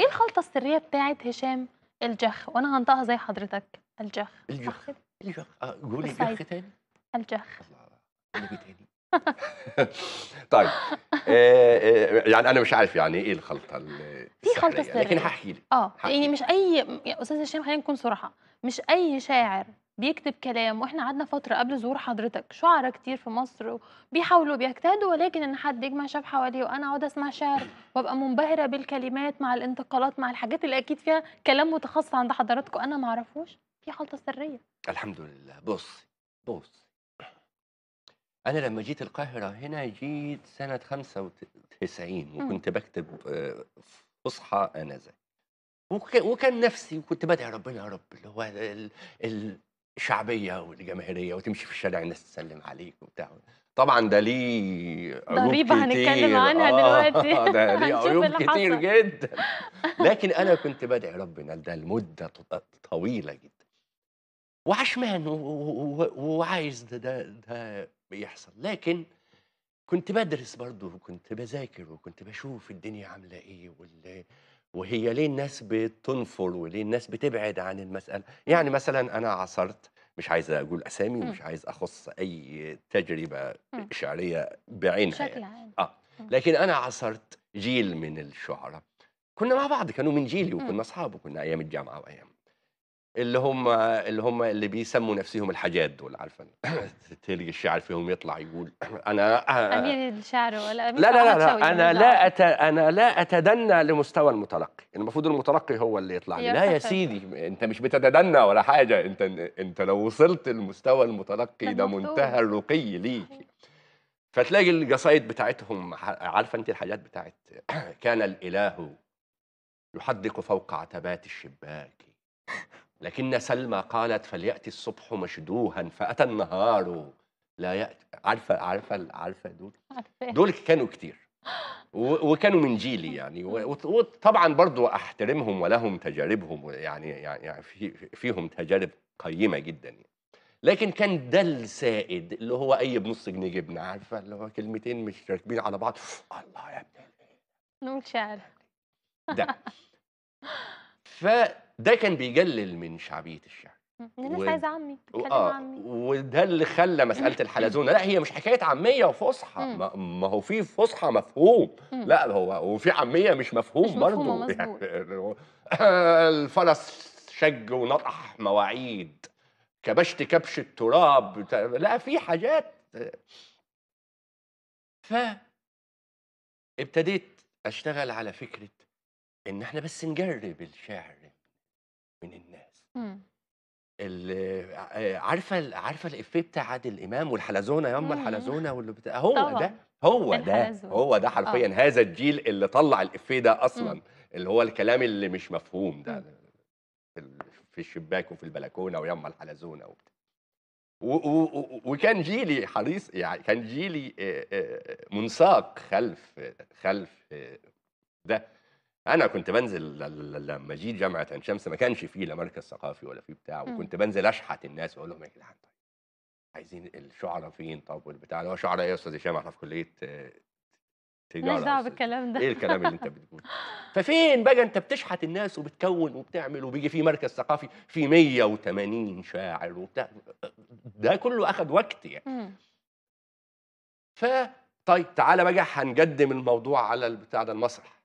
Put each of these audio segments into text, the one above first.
ايه الخلطه السريه بتاعت هشام الجخ وانا هنطقها زي حضرتك الجخ الجخ الجخ اه قولي الجخ تاني الجخ الله تاني طيب آه،, آه يعني انا مش عارف يعني ايه الخلطه في خلطه سريه لكن هحكي لك اه يعني مش اي استاذ هشام خلينا نكون صراحه مش اي شاعر بيكتب كلام واحنا قعدنا فتره قبل ظهور حضرتك شعراء كتير في مصر بيحاولوا بيجتهدوا ولكن ان حد يجمع شاف حواليه وانا اقعد اسمع شعر وابقى منبهره بالكلمات مع الانتقالات مع الحاجات اللي اكيد فيها كلام متخصص عند حضراتكم انا ما اعرفوش في خلطه سريه الحمد لله بص بص انا لما جيت القاهره هنا جيت سنه 95 وكنت بكتب آه، فصحى انذاك وكان نفسي وكنت بدعي ربنا يا رب اللي هو شعبيه وجماهيرية وتمشي في الشارع الناس تسلم عليك وبتاع طبعا ده ليه عيوب كتير هنتكلم عنها آه دلوقتي ده ليه عيوب كتير جدا لكن انا كنت بدعي ربنا ده لمده طويله جدا وعشمان وعايز ده, ده ده بيحصل لكن كنت بدرس برضه وكنت بذاكر وكنت بشوف الدنيا عامله ايه وال وهي ليه الناس بتنفر وليه الناس بتبعد عن المسألة يعني مثلا أنا عصرت مش عايز أقول أسامي ومش عايز أخص أي تجربة شعرية بعينها يعني. بشكل يعني. عام آه. لكن أنا عصرت جيل من الشعراء كنا مع بعض كانوا من جيلي وكنا أصحاب وكنا أيام الجامعة وأيام اللي هم اللي هم اللي بيسموا نفسهم الحجاد دول عارفه تلقي الشاعر فيهم يطلع يقول انا امين الشعر ولا أمين لا لا لا, انا لا أت... انا لا اتدنى لمستوى المتلقي يعني المفروض المتلقي هو اللي يطلع لا يا سيدي انت مش بتتدنى ولا حاجه انت انت لو وصلت لمستوى المتلقي ده منتهى الرقي ليك فتلاقي القصايد بتاعتهم عارفه انت الحاجات بتاعت كان الاله يحدق فوق عتبات الشباك لكن سلمى قالت فليأتي الصبح مشدوها فأتى النهار لا يأتي عارفة عارفة عارفة دول دول كانوا كتير وكانوا من جيلي يعني وطبعا برضو احترمهم ولهم تجاربهم يعني يعني, يعني فيهم تجارب قيمه جدا يعني. لكن كان ده السائد اللي هو اي بنص جنيه جبنه عارفه اللي هو كلمتين مش راكبين على بعض الله يا ابني نقول شعر ده ف ده كان بيقلل من شعبيه الشعر الناس و... عايزه عمي عمي آه. عمي وده اللي خلى مساله الحلزونه لا هي مش حكايه عميه وفصحى إمم. ما... ما هو في فصحى مفهوم إمم. لا هو وفي عميه مش مفهوم برضه يعني الفرس شج ونطح مواعيد كبشت كبش التراب لا في حاجات ف ابتديت اشتغل على فكره ان احنا بس نجرب الشعر من الناس إمم. عارفه عارفه الافيه بتاع عادل امام والحلزونه ياما إمم، إمم. الحلزونه واللي بتاع هو طبعا. ده هو ده هو ده حرفيا آه. هذا الجيل اللي طلع الافيه ده اصلا مم. اللي هو الكلام اللي مش مفهوم ده مم. في الشباك وفي البلكونه وياما الحلزونه وبتاع وكان جيلي حريص يعني كان جيلي منساق خلف خلف ده انا كنت بنزل لما جيت جامعه عين شمس ما كانش فيه لا مركز ثقافي ولا فيه بتاع وكنت بنزل اشحت الناس واقول لهم يا جدعان طيب عايزين الشعراء فين طب والبتاع اللي هو شعراء ايه يا استاذ هشام احنا في كليه آه، تجاره ايه الكلام ده ايه الكلام اللي انت بتقوله ففين بقى انت بتشحت الناس وبتكون وبتعمل وبيجي في مركز ثقافي في 180 شاعر وبتاع ده كله اخذ وقت يعني ف طيب تعالى بقى هنقدم الموضوع على البتاع ده المسرح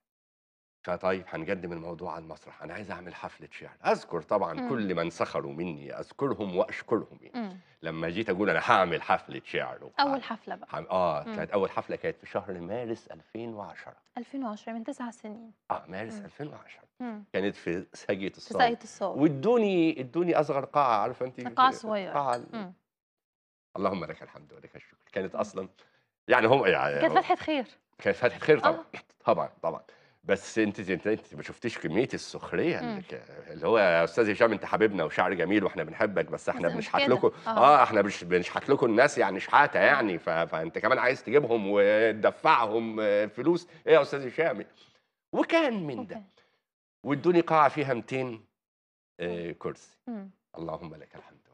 فطيب هنقدم الموضوع على المسرح انا عايز اعمل حفله شعر اذكر طبعا مم. كل من سخروا مني اذكرهم واشكرهم يعني. إمم. لما جيت اقول انا هعمل حفله شعر وبتاع. اول حفله بقى اه مم. كانت اول حفله كانت في شهر مارس 2010 2010 من تسع سنين اه مارس مم. 2010 مم. كانت في ساقية في ساقية الصاوي وادوني ادوني اصغر قاعه عارفه انت قاعه صغيره قاعه إمم. اللهم لك الحمد ولك الشكر كانت إمم. اصلا يعني هم يعني كانت فتحه خير كانت فتحه خير طبعا آه. طبعا طبعا بس انت انت, انت ما شفتيش كميه السخريه مم. اللي هو يا استاذ هشام انت حبيبنا وشعر جميل واحنا بنحبك بس احنا بنشحت لكم آه. آه. احنا مش بنشحت لكم الناس يعني شحاته آه. يعني فانت كمان عايز تجيبهم وتدفعهم آه، فلوس ايه يا استاذ هشام وكان من ده وادوني قاعه فيها 200 امم. كرسي امم. اللهم لك الحمد